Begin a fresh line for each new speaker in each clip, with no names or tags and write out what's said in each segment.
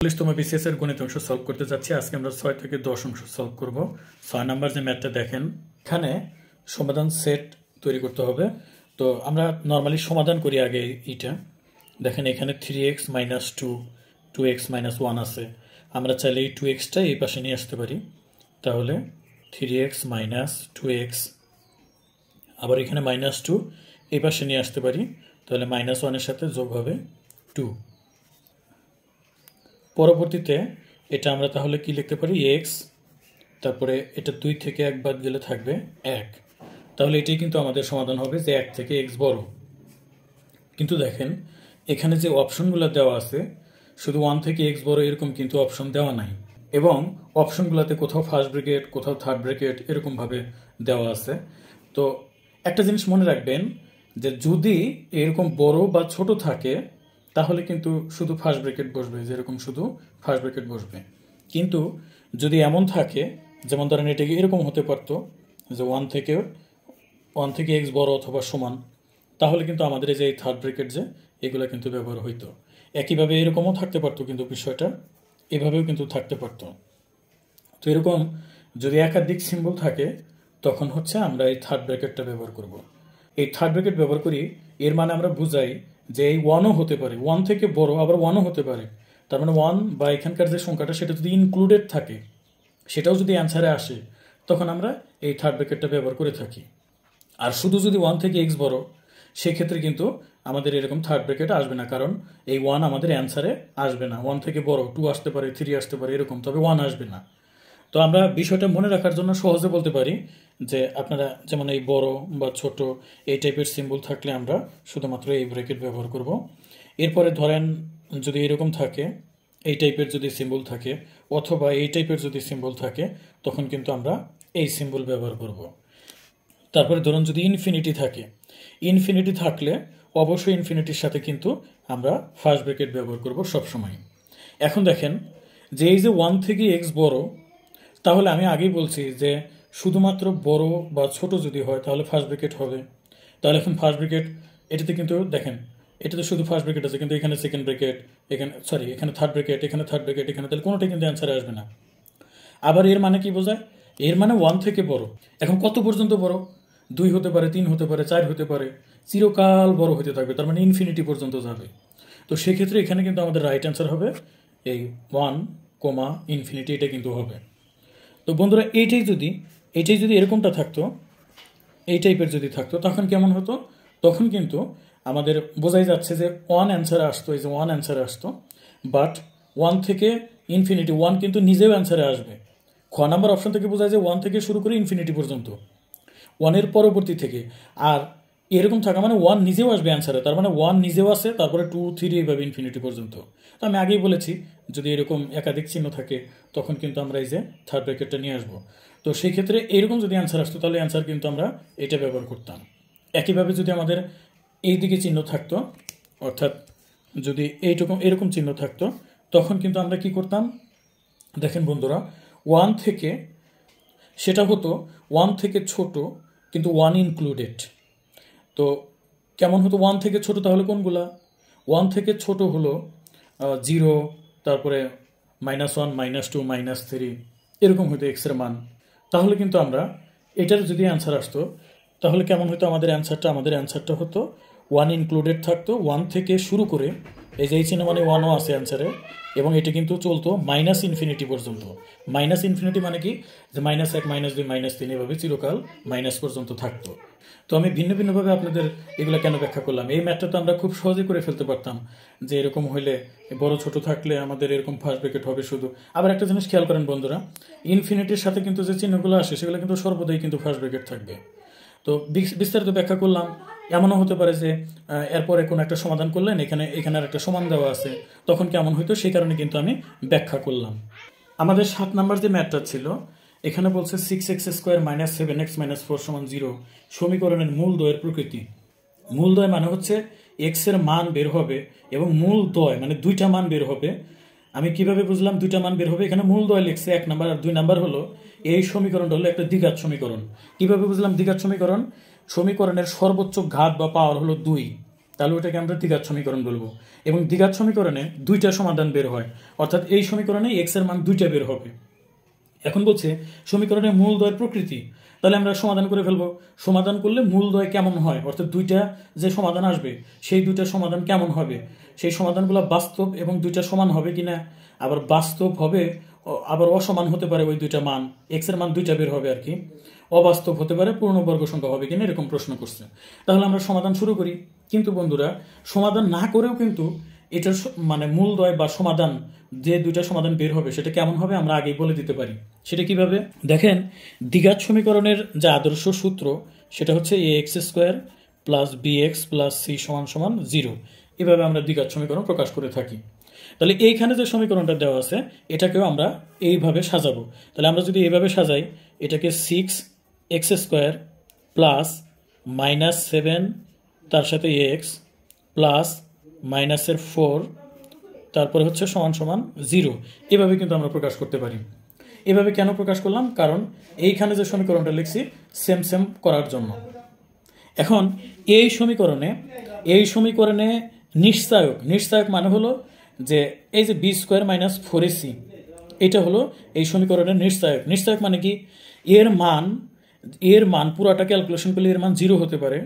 চল্লিশতম বিসিএসের গণিত অংশ সলভ করতে যাচ্ছি আজকে আমরা ছয় থেকে দশ অংশ সলভ করব ছয় নাম্বার যে ম্যাথটা দেখেন এখানে সমাধান সেট তৈরি করতে হবে তো আমরা নর্মালি সমাধান করি আগে এইটা দেখেন এখানে three X minus two two X minus one আছে আমরা চাইলে এই টু এক্সটা এই পাশে নিয়ে আসতে পারি তাহলে three X minus two X আবার এখানে মাইনাস টু এই পাশে নিয়ে আসতে পারি তাহলে মাইনাস ওয়ানের সাথে যোগ হবে টু পরবর্তীতে এটা আমরা তাহলে কি লিখতে পারি এক্স তারপরে এটা দুই থেকে এক বাদ গেলে থাকবে এক তাহলে এটাই কিন্তু আমাদের সমাধান হবে যে এক থেকে এক্স বড় কিন্তু দেখেন এখানে যে অপশনগুলো দেওয়া আছে শুধু ওয়ান থেকে এক্স বড় এরকম কিন্তু অপশন দেওয়া নাই এবং অপশনগুলোতে কোথাও ফার্স্ট ব্রিগেড কোথাও থার্ড ব্রিগেড এরকমভাবে দেওয়া আছে তো একটা জিনিস মনে রাখবেন যে যদি এরকম বড় বা ছোট থাকে তাহলে কিন্তু শুধু ফার্স্ট ব্র্যাকেট বসবে যেরকম শুধু ফার্স্ট ব্র্যাকেট বসবে কিন্তু যদি এমন থাকে যেমন ধরেন এটাকে এরকম হতে পারতো যে ওয়ান থেকে ওয়ান থেকে এক্স বড় অথবা সমান তাহলে কিন্তু আমাদের এই যে থার্ড ব্র্যাকেট যে এগুলো কিন্তু ব্যবহার হইতো একইভাবে এরকমও থাকতে পারতো কিন্তু বিষয়টা এভাবেও কিন্তু থাকতে পারতো তো এরকম যদি একাধিক সিম্বল থাকে তখন হচ্ছে আমরা এই থার্ড ব্র্যাকেটটা ব্যবহার করব। এই থার্ড ব্র্যাকেট ব্যবহার করি এর মানে আমরা বুঝাই যে এই ওয়ানও হতে পারে ওয়ান থেকে বড় আবার ওয়ানও হতে পারে তার মানে ওয়ান বা এখানকার যে সংখ্যাটা সেটা যদি ইনক্লুডেড থাকে সেটাও যদি অ্যান্সারে আসে তখন আমরা এই থার্ড ব্র্যাকেটটা ব্যবহার করে থাকি আর শুধু যদি ওয়ান থেকে এক্স বড় সেক্ষেত্রে কিন্তু আমাদের এরকম থার্ড ব্র্যাকেট আসবে না কারণ এই ওয়ান আমাদের অ্যান্সারে আসবে না ওয়ান থেকে বড় টু আসতে পারে থ্রি আসতে পারে এরকম তবে ওয়ান আসবে না তো আমরা বিষয়টা মনে রাখার জন্য সহজে বলতে পারি যে আপনারা যেমন এই বড় বা ছোট এই টাইপের সিম্বল থাকলে আমরা শুধুমাত্র এই ব্র্যাকেট ব্যবহার করব এরপরে ধরেন যদি এরকম থাকে এই টাইপের যদি সিম্বল থাকে অথবা এই টাইপের যদি সিম্বল থাকে তখন কিন্তু আমরা এই সিম্বল ব্যবহার করব। তারপরে ধরুন যদি ইনফিনিটি থাকে ইনফিনিটি থাকলে অবশ্যই ইনফিনিটির সাথে কিন্তু আমরা ফার্স্ট ব্র্যাকেট ব্যবহার করব সবসময় এখন দেখেন যে এই যে ওয়ান থেকে এক্স বড় তাহলে আমি আগেই বলছি যে শুধুমাত্র বড় বা ছোট যদি হয় তাহলে ফার্স্ট ব্রিকেট হবে তাহলে এখন ফার্স্ট ব্রিকেট এটাতে কিন্তু দেখেন এটাতে শুধু ফার্স্ট ব্রিকেট আছে কিন্তু এখানে সেকেন্ড ব্রিকেট এখানে সরি এখানে থার্ড ব্রিকেট এখানে থার্ড ব্রিকেট এখানে তাহলে কোনোটাই কিন্তু অ্যান্সারে আসবে না আবার এর মানে কি বোঝায় এর মানে ওয়ান থেকে বড় এখন কত পর্যন্ত বড় দুই হতে পারে তিন হতে পারে চার হতে পারে চিরকাল বড় হতে থাকবে তার মানে ইনফিনিটি পর্যন্ত যাবে তো সেক্ষেত্রে এখানে কিন্তু আমাদের রাইট অ্যান্সার হবে এই ওয়ান কোমা ইনফিনিটি এটা কিন্তু হবে তো বন্ধুরা এইটাই যদি এইটাই যদি এরকমটা থাকতো এই টাইপের যদি থাকতো তখন কেমন হতো তখন কিন্তু আমাদের বোঝাই যাচ্ছে যে ওয়ান অ্যান্সার আসতো এই যে ওয়ান অ্যান্সার আসতো বাট ওয়ান থেকে ইনফিনিটি ওয়ান কিন্তু নিজেও অ্যান্সারে আসবে খ নাম্বার অপশন থেকে বোঝায় যে ওয়ান থেকে শুরু করে ইনফিনিটি পর্যন্ত ওয়ানের পরবর্তী থেকে আর এরকম থাকা মানে ওয়ান নিজেও আসবে অ্যান্সারে তার মানে ওয়ান নিজেও আসে তারপরে টু থ্রি এইভাবে ইনফিনিটি পর্যন্ত তো আমি আগেই বলেছি যদি এরকম একাধিক চিহ্ন থাকে তখন কিন্তু আমরা এই যে থার্ড ব্র্যাকেটটা নিয়ে আসবো তো সেই ক্ষেত্রে এরকম যদি অ্যান্সার আসতো তাহলে অ্যান্সার কিন্তু আমরা এটা ব্যবহার করতাম একইভাবে যদি আমাদের এই দিকে চিহ্ন থাকতো অর্থাৎ যদি এইরকম এরকম চিহ্ন থাকতো তখন কিন্তু আমরা কি করতাম দেখেন বন্ধুরা ওয়ান থেকে সেটা হতো ওয়ান থেকে ছোট কিন্তু ওয়ান ইনক্লুডেড তো কেমন হতো ওয়ান থেকে ছোট তাহলে কোনগুলা ওয়ান থেকে ছোট হলো জিরো তারপরে minus one minus two minus three এরকম হইতো এক্সের মান তাহলে কিন্তু আমরা এটার যদি অ্যান্সার আসতো তাহলে কেমন হতো আমাদের অ্যান্সারটা আমাদের অ্যান্সারটা হতো ওয়ান ইনক্লুডেড থাকতো ওয়ান থেকে শুরু করে এই যে এই চিহ্ন মানে ওয়ানও আছে অ্যান্সারে এবং এটি কিন্তু চলতো মাইনাস ইনফিনিটি পর্যন্ত মাইনাস ইনফিনিটি মানে কি যে মাইনাস এক মাইনাস দুই মাইনাস তিন এভাবে চিরকাল মাইনাস পর্যন্ত থাকতো তো আমি ভিন্ন ভিন্নভাবে আপনাদের এগুলো কেন ব্যাখ্যা করলাম এই ম্যাথটা তো আমরা খুব সহজে করে ফেলতে পারতাম যে এরকম হইলে বড় ছোট থাকলে আমাদের এরকম ফার্স্ট ব্রেকেট হবে শুধু আবার একটা জিনিস খেয়াল করেন বন্ধুরা ইনফিনিটির সাথে কিন্তু যে চিহ্নগুলো আসে সেগুলো কিন্তু সর্বদাই কিন্তু ফার্স্ট ব্রেকেট থাকবে তো বিস্তারিত ব্যাখ্যা করলাম এমনও হতে পারে যে এরপরে কোনো একটা সমাধান করলেন এখানে এখানে আর একটা সমান দেওয়া আছে তখন কেমন হইতো সেই কারণে কিন্তু আমি ব্যাখ্যা করলাম আমাদের সাত নাম্বার যে ম্যাথটা ছিল এখানে বলছে six X square minus seven X minus four সমান জিরো সমীকরণের মূল দয়ের প্রকৃতি মূল দয় মানে হচ্ছে এক্স এর মান বের হবে এবং মূল দয় মানে দুইটা মান বের হবে আমি কিভাবে বুঝলাম দুইটা মান বের হবে এখানে মূল দয় লিখছে এক নাম্বার আর দুই নাম্বার হলো এই সমীকরণটা হলো একটা দ্বিঘাত সমীকরণ কিভাবে বুঝলাম দ্বিঘাত সমীকরণ সমীকরণের সর্বোচ্চ ঘাত বা পাওয়ার হলো দুই তাহলে ওটাকে আমরা দ্বিঘাত সমীকরণ বলবো এবং দ্বিঘাত সমীকরণে দুইটা সমাধান বের হয় অর্থাৎ এই সমীকরণে এক্স এর মান দুইটা বের হবে এখন বলছে সমীকরণের মূল দয়ের প্রকৃতি তাহলে আমরা সমাধান করে ফেলবো সমাধান করলে মূল দয় কেমন হয় অর্থাৎ দুইটা যে সমাধান আসবে সেই দুইটা সমাধান কেমন হবে সেই সমাধানগুলো বাস্তব এবং দুইটা সমান হবে কি না আবার বাস্তব হবে আবার অসমান হতে পারে ওই দুইটা মান এক্স এর মান দুইটা বের হবে আর কি অবাস্তব হতে পারে পূর্ণবর্গ সংখ্যা হবে কিনা এরকম প্রশ্ন করছে তাহলে আমরা সমাধান শুরু করি কিন্তু বন্ধুরা সমাধান না করেও কিন্তু এটার মানে মূলদয় বা সমাধান যে দুইটা সমাধান বের হবে সেটা কেমন হবে আমরা আগেই বলে দিতে পারি সেটা কিভাবে দেখেন দ্বিঘাত সমীকরণের যে আদর্শ সূত্র সেটা হচ্ছে A X square plus B X plus C সমান সমান জিরো এভাবে আমরা দ্বিঘাত সমীকরণ প্রকাশ করে থাকি তাহলে এইখানে যে সমীকরণটা দেওয়া আছে এটাকেও আমরা এইভাবে সাজাবো তাহলে আমরা যদি এইভাবে সাজাই এটাকে six X square plus minus seven তার সাথে এক্স প্লাস মাইনাসের ফোর তারপরে হচ্ছে সমান সমান জিরো এভাবে কিন্তু আমরা প্রকাশ করতে পারি এভাবে কেন প্রকাশ করলাম কারণ এইখানে যে সমীকরণটা লিখছি সেম সেম করার জন্য এখন এই সমীকরণে এই সমীকরণে নিশ্চায়ক নিশ্চায়ক মানে হলো যে এই যে B square minus four AC এটা হলো এই সমীকরণের নিশ্চায়ক নিশ্চায়ক মানে কি এর মান এর মান পুরাটা ক্যালকুলেশন করলে এর মান জিরো হতে পারে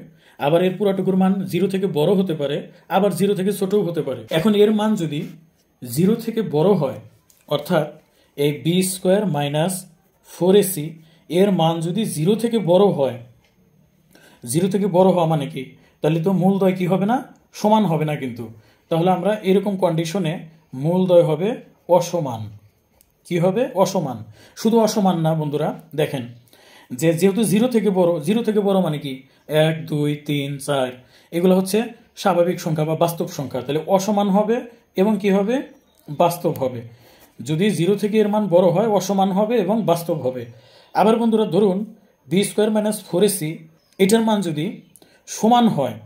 আবার এর পুরাটুকুর মান জিরো থেকে বড় হতে পারে আবার জিরো থেকে ছোটও হতে পারে এখন এর মান যদি জিরো থেকে বড় হয় অর্থাৎ এই B square minus four AC এর মান যদি জিরো থেকে বড় হয় জিরো থেকে বড় হওয়া মানে কি তাহলে তো মূলদয় কি হবে না সমান হবে না কিন্তু তাহলে আমরা এরকম কন্ডিশনে মূলদয় হবে অসমান কি হবে অসমান শুধু অসমান না বন্ধুরা দেখেন যে যেহেতু জিরো থেকে বড় জিরো থেকে বড় মানে কি এক দুই তিন চার এগুলো হচ্ছে স্বাভাবিক সংখ্যা বা বাস্তব সংখ্যা তাহলে অসমান হবে এবং কি হবে বাস্তব হবে যদি জিরো থেকে এর মান বড় হয় অসমান হবে এবং বাস্তব হবে আবার বন্ধুরা ধরুন B square minus four AC এটার মান যদি সমান হয়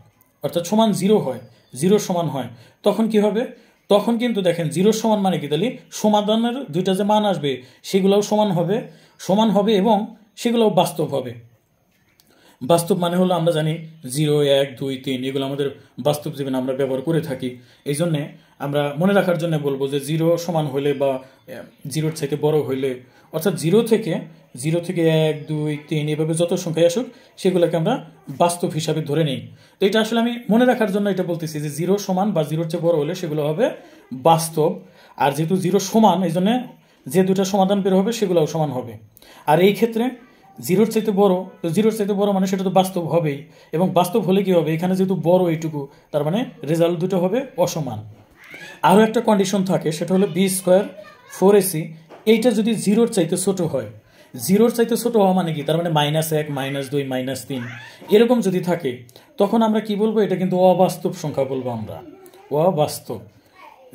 অর্থাৎ সমান জিরো হয় জিরোর সমান হয় তখন কি হবে তখন কিন্তু দেখেন জিরোর সমান মানে কি তাহলে সমাধানের দুইটা যে মান আসবে সেগুলোও সমান হবে সমান হবে এবং সেগুলোও বাস্তব হবে বাস্তব মানে হলো আমরা জানি জিরো এক দুই তিন এগুলো আমাদের বাস্তব জীবনে আমরা ব্যবহার করে থাকি এই জন্যে আমরা মনে রাখার জন্য বলবো যে জিরো সমান হলে বা জিরোর থেকে বড় হইলে অর্থাৎ জিরো থেকে জিরো থেকে এক দুই তিন এভাবে যত সংখ্যায় আসুক সেগুলোকে আমরা বাস্তব হিসাবে ধরে নিই তো এটা আসলে আমি মনে রাখার জন্য এটা বলতেছি যে জিরো সমান বা জিরোর চেয়ে বড় হলে সেগুলো হবে বাস্তব আর যেহেতু জিরো সমান এই জন্যে যে দুটা সমাধান বের হবে সেগুলোও সমান হবে আর এই ক্ষেত্রে জিরোর চাইতে বড় তো জিরোর চাইতে বড় মানে সেটা তো বাস্তব হবেই এবং বাস্তব হলে কি হবে এখানে যেহেতু বড় এইটুকু তার মানে রেজাল্ট দুটো হবে অসমান আরও একটা কন্ডিশন থাকে সেটা হলো বি স্কোয়ার ফোর এসি এইটা যদি জিরোর চাইতে ছোট হয় জিরোর চাইতে ছোট হওয়া মানে কি তার মানে মাইনাস এক মাইনাস দুই মাইনাস তিন এরকম যদি থাকে তখন আমরা কি বলবো এটা কিন্তু অবাস্তব সংখ্যা বলবো আমরা অবাস্তব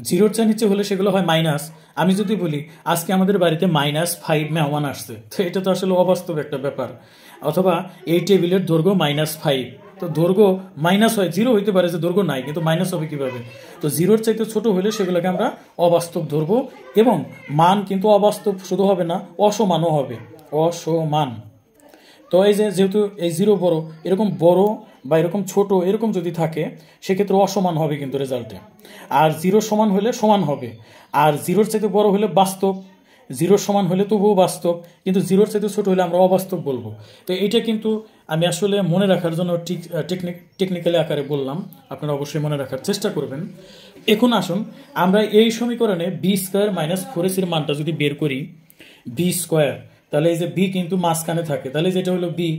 জিরোর চাই নিচে হলে সেগুলো হয় মাইনাস আমি যদি বলি আজকে আমাদের বাড়িতে মাইনাস ফাইভ মেহমান আসছে তো এটা তো আসলে অবাস্তব একটা ব্যাপার অথবা এই টেবিলের দৈর্ঘ্য মাইনাস ফাইভ তো দৈর্ঘ্য মাইনাস হয় জিরো হইতে পারে যে দৈর্ঘ্য নাই কিন্তু মাইনাস হবে কীভাবে তো জিরোর চাইতে ছোট হলে সেগুলোকে আমরা অবাস্তব ধরবো এবং মান কিন্তু অবাস্তব শুধু হবে না অসমানও হবে অসমান তো এই যে যেহেতু এই জিরো বড় এরকম বড় বা এরকম ছোট এরকম যদি থাকে সেক্ষেত্রে অসমান হবে কিন্তু রেজাল্টে আর জিরো সমান হলে সমান হবে আর জিরোর চাইতে বড় হলে বাস্তব জিরোর সমান হলে তবুও বাস্তব কিন্তু জিরোর চাইতে ছোটো হলে আমরা অবাস্তব বলবো তো এটা কিন্তু আমি আসলে মনে রাখার জন্য টেকনিক টেকনিক্যালি আকারে বললাম আপনারা অবশ্যই মনে রাখার চেষ্টা করবেন এখন আসুন আমরা এই সমীকরণে বি স্কোয়ার মাইনাস ফোর এসির মানটা যদি বের করি বি স্কোয়ার তাহলে এই যে বি কিন্তু মাঝখানে থাকে তাহলে যেটা হলো বি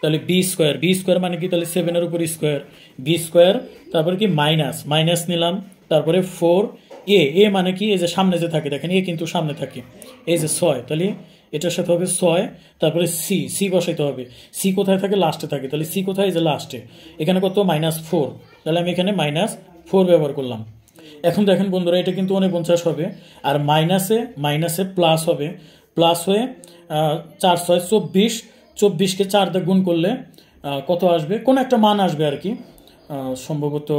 তাহলে বি স্কোয়ার বি স্কোয়ার মানে কি তাহলে সেভেনের উপর স্কোয়ার বি স্কোয়ার তারপরে কি মাইনাস মাইনাস নিলাম তারপরে ফোর এ এ মানে কি এই যে সামনে যে থাকে দেখেন এ কিন্তু সামনে থাকে এই যে ছয় তাহলে এটার সাথে হবে ছয় তারপরে সি সি বসাইতে হবে সি কোথায় থাকে লাস্টে থাকে তাহলে সি কোথায় যে লাস্টে এখানে কত মাইনাস ফোর তাহলে আমি এখানে মাইনাস ফোর ব্যবহার করলাম এখন দেখেন বন্ধুরা এটা কিন্তু অনেক পঞ্চাশ হবে আর মাইনাসে মাইনাসে প্লাস হবে প্লাস হয়ে চার ছয় চব্বিশ চব্বিশকে চার দিয়ে গুণ করলে কত আসবে কোনো একটা মান আসবে আর কি সম্ভবত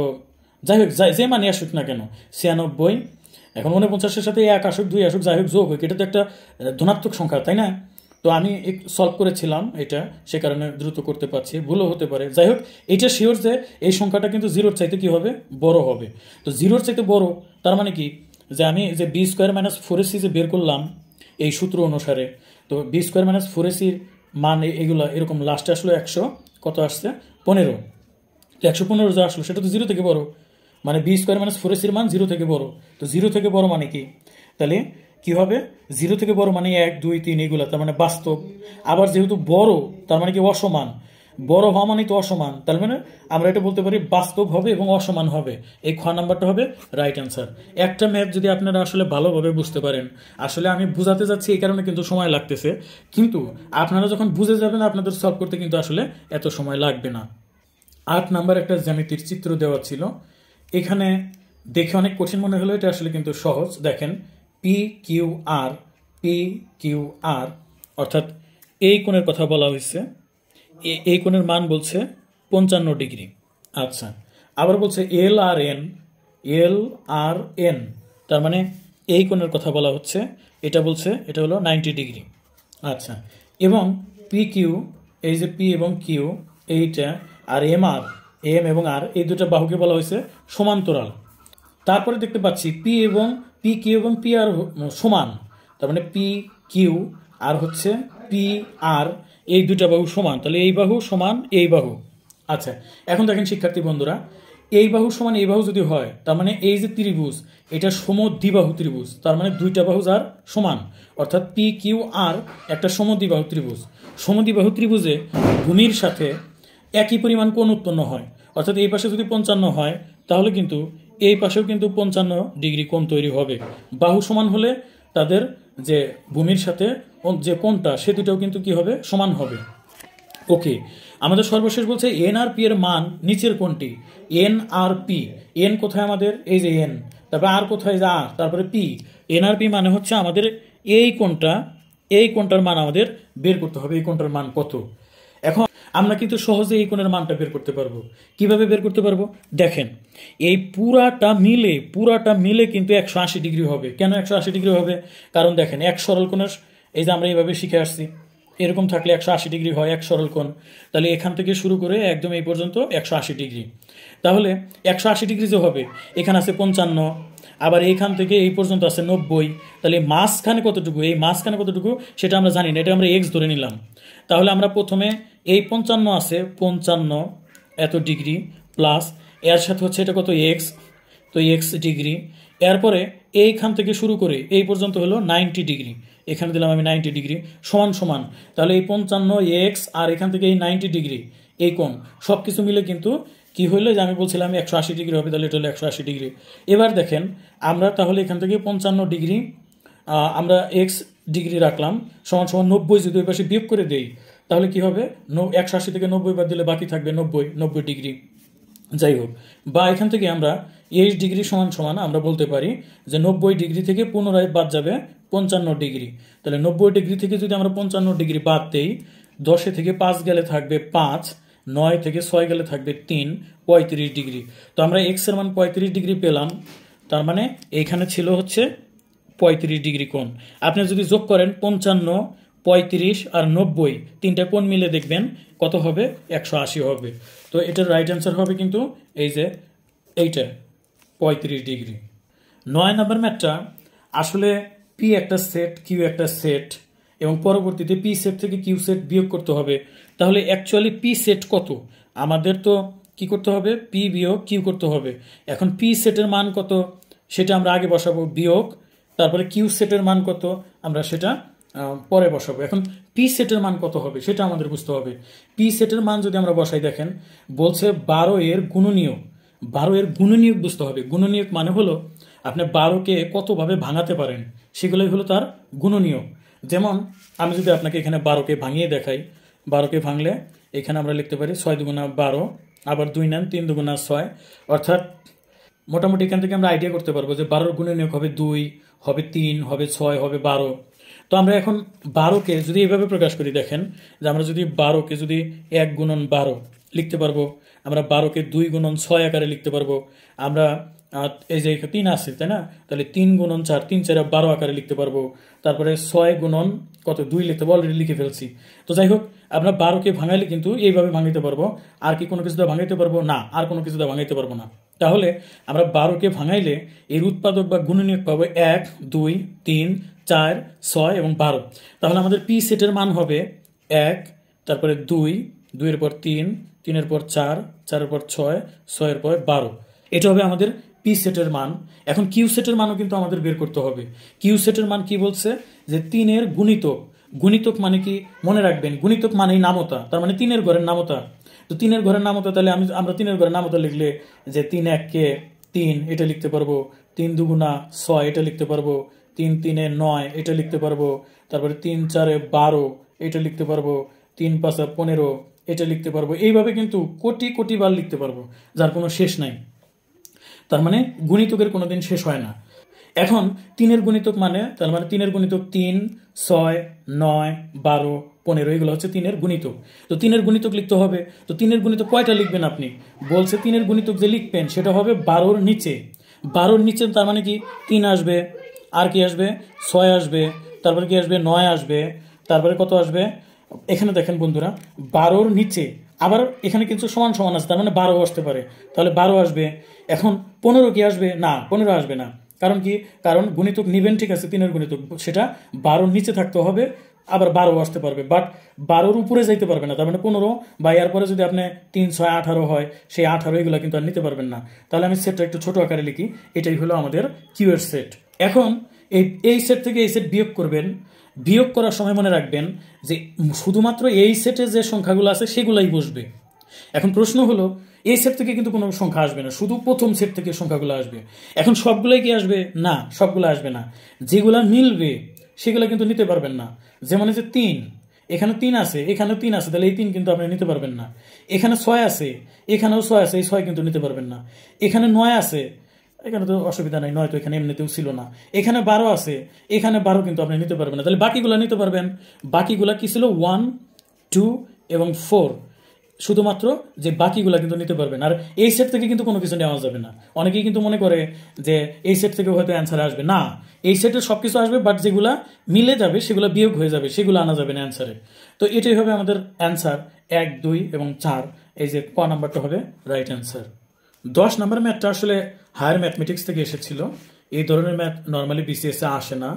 যাই হোক যাই যে মানে আসুক না কেন ছিয়ানব্বই এখন উনপঞ্চাশের সাথে এক আসুক দুই আসুক যাই হোক যোগ হোক এটা তো একটা ধনাত্মক সংখ্যা তাই না তো আমি এক সলভ করেছিলাম এটা সে কারণে দ্রুত করতে পারছি ভুলও হতে পারে যাই হোক এটা শিওর যে এই সংখ্যাটা কিন্তু জিরোর চাইতে কী হবে বড় হবে তো জিরোর চাইতে বড় তার মানে কি যে আমি যে B square minus four AC যে বের করলাম এই সূত্র অনুসারে তো বি স্কোয়ার মাইনাস ফোর এসির মান এগুলো এরকম লাস্টে আসলো একশো কত আসছে পনেরো একশো পনেরো যা আসলো সেটা তো জিরো থেকে বড় মানে বি স্কোয়ার মাইনাস ফোর এসির মান জিরো থেকে বড় তো জিরো থেকে বড় মানে কি তাহলে কি হবে জিরো থেকে বড় মানে এক দুই তিন এগুলো তার মানে বাস্তব আবার যেহেতু বড় তার মানে কি অসমান বড় হওয়া মানে তো অসমান তার মানে আমরা এটা বলতে পারি বাস্তব হবে এবং অসমান হবে এই খ নাম্বারটা হবে রাইট অ্যান্সার একটা ম্যাপ যদি আপনারা আসলে ভালোভাবে বুঝতে পারেন আসলে আমি বুঝাতে যাচ্ছি এই কারণে কিন্তু সময় লাগতেছে কিন্তু আপনারা যখন বুঝে যাবেন আপনাদের সলভ করতে কিন্তু আসলে এত সময় লাগবে না আট নাম্বার একটা জ্যামিতির চিত্র দেওয়া ছিল এখানে দেখে অনেক কঠিন মনে হলো এটা আসলে কিন্তু সহজ দেখেন P Q R P Q R অর্থাৎ এই কোণের কথা বলা হয়েছে এই কোণের মান বলছে পঞ্চান্ন ডিগ্রি আচ্ছা আবার বলছে এল আর এন এল আর এন তার মানে এই কোণের কথা বলা হচ্ছে এটা বলছে এটা হলো নাইনটি ডিগ্রি আচ্ছা এবং পি কিউ এই যে পি এবং কিউ এইটা আর এম আর এম এবং আর এই দুটো বাহুকে বলা হয়েছে সমান্তরাল তারপরে দেখতে পাচ্ছি পি এবং পি কিউ এবং পি আর সমান তার মানে পি কিউ আর হচ্ছে পি আর এই দুটা বাহু সমান তাহলে এই বাহু সমান এই বাহু আচ্ছা এখন দেখেন শিক্ষার্থী বন্ধুরা এই বাহু সমান এই বাহু যদি হয় তার মানে এই যে ত্রিভুজ এটা সম দ্বিবাহু ত্রিভুজ তার মানে দুইটা বাহু যার সমান অর্থাৎ পি কিউ আর একটা সমদ্বিবাহু ত্রিভুজ সমদ্বিবাহু ত্রিভুজে ভূমির সাথে একই পরিমাণ কোণ উৎপন্ন হয় অর্থাৎ এই পাশে যদি পঞ্চান্ন হয় তাহলে কিন্তু এই পাশেও কিন্তু পঞ্চান্ন ডিগ্রি কোণ তৈরি হবে বাহু সমান হলে তাদের যে ভূমির সাথে যে কোণটা সে দুটাও কিন্তু কি হবে সমান হবে ওকে আমাদের সর্বশেষ বলছে পি এর মান নিচের কোনটি পি এন কোথায় আমাদের এই যে এন তারপরে আর কোথায় যে আর তারপরে পি এনআরপি মানে হচ্ছে আমাদের এই কোনটা এই কোনটার মান আমাদের বের করতে হবে এই কোনটার মান কত আমরা কিন্তু সহজে এই কোণের মানটা বের করতে পারবো কিভাবে বের করতে পারবো দেখেন এই পুরাটা মিলে পুরাটা মিলে কিন্তু একশো আশি ডিগ্রি হবে কেন একশো আশি ডিগ্রি হবে কারণ দেখেন এক সরল কোণের এই যে আমরা এইভাবে শিখে আসছি এরকম থাকলে একশো আশি ডিগ্রি হয় এক সরল কোণ তাহলে এখান থেকে শুরু করে একদম এই পর্যন্ত একশো আশি ডিগ্রি তাহলে একশো আশি ডিগ্রি যে হবে এখানে আছে পঞ্চান্ন আবার এইখান থেকে এই পর্যন্ত আছে নব্বই তাহলে মাঝখানে কতটুকু এই মাঝখানে কতটুকু সেটা আমরা জানি না এটা আমরা এক্স ধরে নিলাম তাহলে আমরা প্রথমে এই পঞ্চান্ন আছে পঞ্চান্ন এত ডিগ্রি প্লাস এর সাথে হচ্ছে এটা কত এক্স তো এক্স ডিগ্রি এরপরে এইখান থেকে শুরু করে এই পর্যন্ত হলো নাইনটি ডিগ্রি এখানে দিলাম আমি নাইনটি ডিগ্রি সমান সমান তাহলে এই পঞ্চান্ন এক্স আর এখান থেকে এই নাইনটি ডিগ্রি এই কোন সব কিছু মিলে কিন্তু কি হইলো যে আমি বলছিলাম একশো আশি ডিগ্রি হবে তাহলে এটা হলো একশো আশি ডিগ্রি এবার দেখেন আমরা তাহলে এখান থেকে পঞ্চান্ন ডিগ্রি আমরা এক্স ডিগ্রি রাখলাম সমান সমান নব্বই যদি ওই পাশে বিয়োগ করে দেই তাহলে কি হবে একশো আশি থেকে নব্বই বাদ দিলে বাকি থাকবে নব্বই নব্বই ডিগ্রি যাই হোক বা এখান থেকে আমরা এইচ ডিগ্রি সমান সমান আমরা বলতে পারি যে নব্বই ডিগ্রি থেকে পুনরায় বাদ যাবে পঞ্চান্ন ডিগ্রি তাহলে নব্বই ডিগ্রি থেকে যদি আমরা পঞ্চান্ন ডিগ্রি বাদ দেই দশে থেকে পাঁচ গেলে থাকবে পাঁচ নয় থেকে ছয় গেলে থাকবে তিন পঁয়ত্রিশ ডিগ্রি তো আমরা এক্সের মান পঁয়ত্রিশ ডিগ্রি পেলাম তার মানে এইখানে ছিল হচ্ছে পঁয়ত্রিশ ডিগ্রি কোণ আপনি যদি যোগ করেন পঞ্চান্ন পঁয়ত্রিশ আর নব্বই তিনটা কোন মিলে দেখবেন কত হবে একশো আশি হবে তো এটার রাইট অ্যান্সার হবে কিন্তু এই যে এইটা পঁয়ত্রিশ ডিগ্রি নয় নম্বর ম্যাটটা আসলে পি একটা সেট কিউ একটা সেট এবং পরবর্তীতে পি সেট থেকে কিউ সেট বিয়োগ করতে হবে তাহলে অ্যাকচুয়ালি পি সেট কত আমাদের তো কি করতে হবে পি বিয়োগ কিউ করতে হবে এখন পি সেটের মান কত সেটা আমরা আগে বসাবো বিয়োগ তারপরে কিউ সেটের মান কত আমরা সেটা পরে বসাবো এখন পি সেটের মান কত হবে সেটা আমাদের বুঝতে হবে পি সেটের মান যদি আমরা বসাই দেখেন বলছে বারো এর গুণনীয়ক বারো এর গুণনীয়ক বুঝতে হবে গুণনীয়ক মানে হলো আপনি বারোকে কতভাবে ভাঙাতে পারেন সেগুলোই হলো তার গুণনীয়ক যেমন আমি যদি আপনাকে এখানে বারোকে ভাঙিয়ে দেখাই বারোকে ভাঙলে এখানে আমরা লিখতে পারি ছয় দুগুণা বারো আবার দুই নেন তিন দুগুণা ছয় অর্থাৎ মোটামুটি এখান থেকে আমরা আইডিয়া করতে পারবো যে বারোর গুণনীয়ক হবে দুই হবে তিন হবে ছয় হবে বারো তো আমরা এখন বারোকে যদি এভাবে প্রকাশ করি দেখেন যে আমরা যদি বারোকে যদি এক গুণন বারো লিখতে পারবো আমরা বারোকে দুই গুণন ছয় আকারে লিখতে পারবো আমরা এই যে তিন আসছে তাই না তাহলে তিন গুণন চার তিন চার বারো আকারে লিখতে পারবো তারপরে ছয় গুণন কত দুই লিখতে পারবো অলরেডি লিখে ফেলছি তো যাই হোক আমরা বারোকে ভাঙাইলে কিন্তু এইভাবে ভাঙাইতে পারবো আর কি কোনো কিছুটা ভাঙাইতে পারবো না আর কোনো কিছুটা ভাঙাইতে পারবো না তাহলে আমরা বারোকে ভাঙাইলে এর উৎপাদক বা গুণনিয়োগ পাবো এক দুই তিন চার ছয় এবং বারো তাহলে আমাদের পি সেটের মান হবে এক তারপরে দুই দুইয়ের পর তিন তিনের পর চার চারের পর ছয় ছয়ের পর বারো এটা হবে আমাদের পি সেটের মান এখন কিউ সেটের মানও কিন্তু আমাদের বের করতে হবে কিউ সেটের মান কি বলছে যে তিনের গুণিতক গুণিতক মানে কি মনে রাখবেন গুণিতক মানেই নামতা তার মানে তিনের ঘরের নামতা তো তিনের ঘরের নামতা তাহলে আমি আমরা তিনের ঘরের নামতা লিখলে যে তিন এককে তিন এটা লিখতে পারবো তিন দুগুণা ছয় এটা লিখতে পারবো তিন তিনে নয় এটা লিখতে পারবো তারপরে তিন চারে বারো এটা লিখতে পারবো তিন পাঁচে পনেরো এটা লিখতে পারবো এইভাবে কিন্তু কোটি কোটি বার লিখতে পারবো যার কোনো শেষ নাই তার মানে গুণিতকের কোনো দিন শেষ হয় না এখন তিনের গুণিতক মানে তার মানে তিনের গুণিতক তিন ছয় নয় বারো পনেরো এগুলো হচ্ছে তিনের গুণিতক তো তিনের গুণিতক লিখতে হবে তো তিনের গুণিতক কয়টা লিখবেন আপনি বলছে তিনের গুণিতক যে লিখবেন সেটা হবে বারোর নিচে বারোর নিচে তার মানে কি তিন আসবে আর কি আসবে ছয় আসবে তারপরে কি আসবে নয় আসবে তারপরে কত আসবে এখানে দেখেন বন্ধুরা বারোর নিচে আবার এখানে কিন্তু সমান সমান আছে তার মানে বারো আসতে পারে তাহলে বারো আসবে এখন পনেরো কি আসবে না পনেরো আসবে না কারণ কি কারণ গুণিতক নিবেন ঠিক আছে তিনের গণিত সেটা বারোর নিচে থাকতে হবে আবার বারো আসতে পারবে বাট বারোর উপরে যাইতে পারবে না তার মানে পনেরো বা এর পরে যদি আপনি তিন ছয় আঠারো হয় সেই আঠারো এগুলো কিন্তু আর নিতে পারবেন না তাহলে আমি সেটটা একটু ছোট আকারে লিখি এটাই হলো আমাদের কিউয়ের সেট এখন এই এই সেট থেকে এই সেট বিয়োগ করবেন বিয়োগ করার সময় মনে রাখবেন যে শুধুমাত্র এই সেটে যে সংখ্যাগুলো আছে সেগুলাই বসবে এখন প্রশ্ন হলো এই সেট থেকে কিন্তু কোনো সংখ্যা আসবে না শুধু প্রথম সেট থেকে সংখ্যাগুলো আসবে এখন সবগুলোই কি আসবে না সবগুলো আসবে না যেগুলো মিলবে সেগুলো কিন্তু নিতে পারবেন না যেমন যে তিন এখানে তিন আছে এখানেও তিন আছে তাহলে এই তিন কিন্তু আপনি নিতে পারবেন না এখানে ছয় আছে এখানেও ছয় আছে এই ছয় কিন্তু নিতে পারবেন না এখানে নয় আছে এখানে তো অসুবিধা নাই নয়তো এখানে এমনিতেও ছিল না এখানে বারো আছে এখানে বারো কিন্তু আপনি নিতে পারবেন না তাহলে বাকিগুলো নিতে পারবেন বাকিগুলা কি ছিল ওয়ান টু এবং ফোর শুধুমাত্র যে বাকিগুলো কিন্তু নিতে পারবেন আর এই সেট থেকে কিন্তু কোনো কিছু নেওয়া যাবে না অনেকেই কিন্তু মনে করে যে এই সেট থেকে হয়তো অ্যান্সার আসবে না এই সেটের সব কিছু আসবে বাট যেগুলা মিলে যাবে সেগুলো বিয়োগ হয়ে যাবে সেগুলো আনা যাবে না অ্যান্সারে তো এটাই হবে আমাদের অ্যান্সার এক দুই এবং চার এই যে ক নাম্বারটা হবে রাইট অ্যান্সার দশ নম্বর ম্যাথটা আসলে হায়ার ম্যাথমেটিক্স থেকে এসেছিল এই ধরনের ম্যাথ নর্মালি বিসিএসে আসে না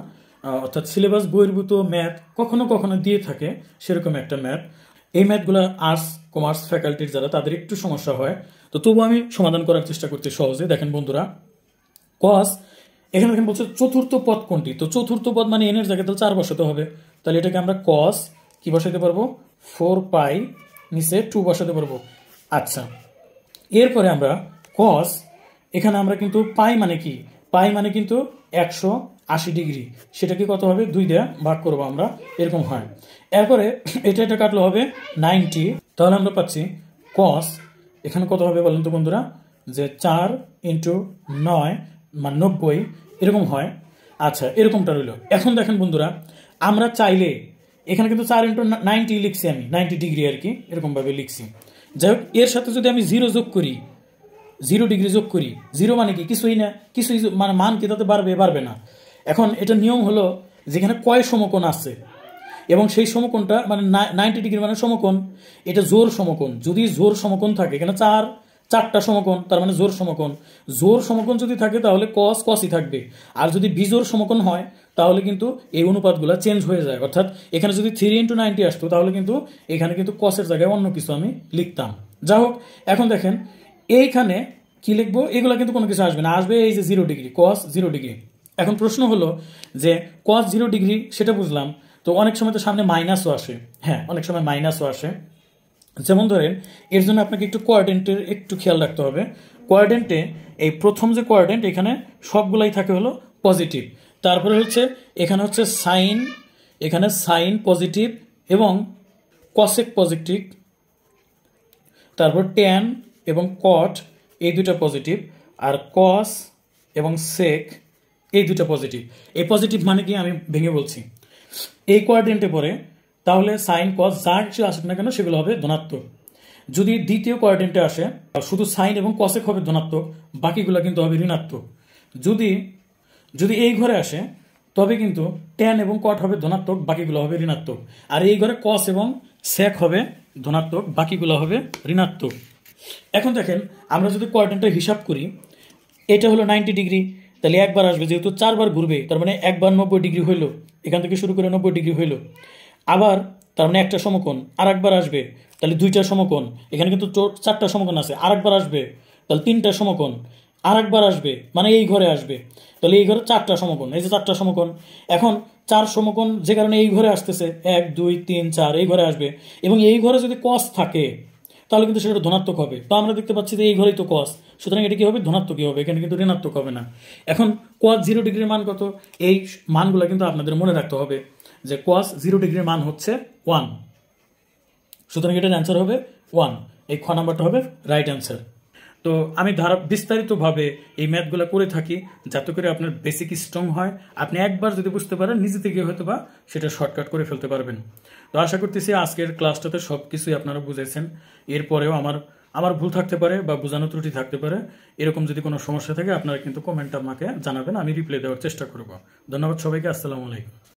অর্থাৎ সিলেবাস বহির্ভূত ম্যাথ কখনো কখনো দিয়ে থাকে সেরকম একটা ম্যাথ এই ম্যাথগুলো আর্টস কমার্স ফ্যাকাল্টির যারা তাদের একটু সমস্যা হয় তো তবু আমি সমাধান করার চেষ্টা করতে সহজে দেখেন বন্ধুরা কস এখানে দেখেন বলছে চতুর্থ পদ কোনটি তো চতুর্থ পদ মানে এনের জায়গায় তাহলে চার বসাতে হবে তাহলে এটাকে আমরা কস কি বসাতে পারবো ফোর পাই নিচে টু বসাতে পারবো আচ্ছা এরপরে আমরা কস এখানে আমরা কিন্তু পাই মানে কি পাই মানে কিন্তু একশো আশি ডিগ্রি সেটাকে কত হবে দুই দেয়া ভাগ করবো আমরা এরকম হয় এরপরে এটা এটা কাটলো হবে নাইনটি তাহলে আমরা পাচ্ছি কস এখানে কত হবে বলেন তো বন্ধুরা যে চার ইন্টু নয় মানে নব্বই এরকম হয় আচ্ছা এরকমটা রইল এখন দেখেন বন্ধুরা আমরা চাইলে এখানে কিন্তু চার ইন্টু নাইনটি লিখছি আমি নাইনটি ডিগ্রি আর কি এরকমভাবে লিখছি যাই হোক এর সাথে যদি আমি জিরো যোগ করি জিরো ডিগ্রি যোগ করি জিরো মানে কি কিছুই না কিছুই মানে মান কি তাতে বাড়বে বাড়বে না এখন এটা নিয়ম হলো যেখানে কয় সমকোণ আছে এবং সেই সমকোণটা মানে নাইনটি ডিগ্রি মানে সমকোণ এটা জোর সমকোণ যদি জোর সমকোণ থাকে এখানে চার চারটা সমকোণ তার মানে জোর সমকোণ জোর সমকোণ যদি থাকে তাহলে কস কসই থাকবে আর যদি বিজোর সমকোণ হয় তাহলে কিন্তু এই অনুপাতগুলো চেঞ্জ হয়ে যায় অর্থাৎ এখানে যদি থ্রি ইন্টু নাইনটি আসতো তাহলে কিন্তু এখানে কিন্তু কসের জায়গায় অন্য কিছু আমি লিখতাম যাই হোক এখন দেখেন এইখানে কি লিখবো এগুলো কিন্তু কোনো কিছু আসবে না আসবে এই যে zero degree cos zero degree এখন প্রশ্ন হলো যে কস জিরো ডিগ্রি সেটা বুঝলাম তো অনেক সময় তো সামনে মাইনাসও আসে হ্যাঁ অনেক সময় মাইনাসও আসে যেমন ধরেন এর জন্য আপনাকে একটু কোয়ার্ডেন্টের একটু খেয়াল রাখতে হবে কোয়ার্ডেন্টে এই প্রথম যে কোয়ার্ডেন্ট এখানে সবগুলাই থাকে হলো পজিটিভ তারপরে হচ্ছে এখানে হচ্ছে সাইন এখানে সাইন পজিটিভ এবং কসেক পজিটিভ তারপর ট্যান এবং কট এই দুটা পজিটিভ আর কস এবং সেক এই দুটা পজিটিভ এই পজিটিভ মানে কি আমি ভেঙে বলছি এই কোয়ার্ডেন্টে পরে তাহলে সাইন কস যা কিছু আসুক না কেন সেগুলো হবে ধনাত্মক যদি দ্বিতীয় কোয়ার্ডেন্টে আসে শুধু সাইন এবং কসেক হবে ধনাত্মক বাকিগুলো কিন্তু হবে ঋণাত্মক যদি যদি এই ঘরে আসে তবে কিন্তু ট্যান এবং কট হবে ধনাত্মক বাকিগুলো হবে ঋণাত্মক আর এই ঘরে কস এবং সেক হবে ধনাত্মক বাকিগুলো হবে ঋণাত্মক এখন দেখেন আমরা যদি কোয়ার্ডেন্টের হিসাব করি এটা হলো নাইনটি ডিগ্রি তাহলে একবার আসবে যেহেতু চারবার ঘুরবে তার মানে একবার নব্বই ডিগ্রি হইলো এখান থেকে শুরু করে নব্বই ডিগ্রি হইলো আবার তার মানে একটা সমকোণ আর একবার আসবে তাহলে দুইটা সমকোণ এখানে কিন্তু চারটা সমকোণ আছে আর একবার আসবে তাহলে তিনটা সমকোণ আর একবার আসবে মানে এই ঘরে আসবে তাহলে এই ঘরে চারটা সমকোণ এই যে চারটা সমকোণ এখন চার সমকোণ যে কারণে এই ঘরে আসতেছে এক দুই তিন চার এই ঘরে আসবে এবং এই ঘরে যদি কস থাকে তাহলে কিন্তু সেটা ধনাত্মক হবে তো আমরা দেখতে পাচ্ছি যে এই ঘরেই তো কস সুতরাং এটা কী হবে ধনাত্মকই হবে এখানে কিন্তু ঋণাত্মক হবে না এখন কোয়াস জিরো ডিগ্রির মান কত এই মানগুলো কিন্তু আপনাদের মনে রাখতে হবে যে কোয়াস জিরো ডিগ্রির মান হচ্ছে ওয়ান সুতরাং এটার অ্যান্সার হবে ওয়ান এই খ নাম্বারটা হবে রাইট অ্যান্সার তো আমি ধারা বিস্তারিতভাবে এই ম্যাথগুলো করে থাকি যাতে করে আপনার বেসিক স্ট্রং হয় আপনি একবার যদি বুঝতে পারেন নিজে থেকে হয়তো বা সেটা শর্টকাট করে ফেলতে পারবেন তো আশা করতেছি আজকের ক্লাসটাতে সব কিছুই আপনারা বুঝেছেন এরপরেও আমার আমার ভুল থাকতে পারে বা বোঝানো ত্রুটি থাকতে পারে এরকম যদি কোনো সমস্যা থাকে আপনারা কিন্তু কমেন্টটা আমাকে জানাবেন আমি রিপ্লাই দেওয়ার চেষ্টা করব ধন্যবাদ সবাইকে আসসালামু আলাইকুম